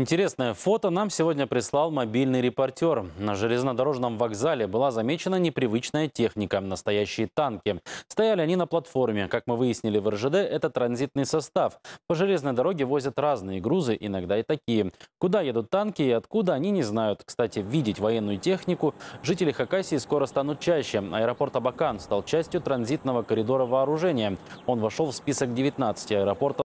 Интересное фото нам сегодня прислал мобильный репортер. На железнодорожном вокзале была замечена непривычная техника – настоящие танки. Стояли они на платформе. Как мы выяснили в РЖД, это транзитный состав. По железной дороге возят разные грузы, иногда и такие. Куда едут танки и откуда, они не знают. Кстати, видеть военную технику жители Хакасии скоро станут чаще. Аэропорт Абакан стал частью транзитного коридора вооружения. Он вошел в список 19 аэропортов.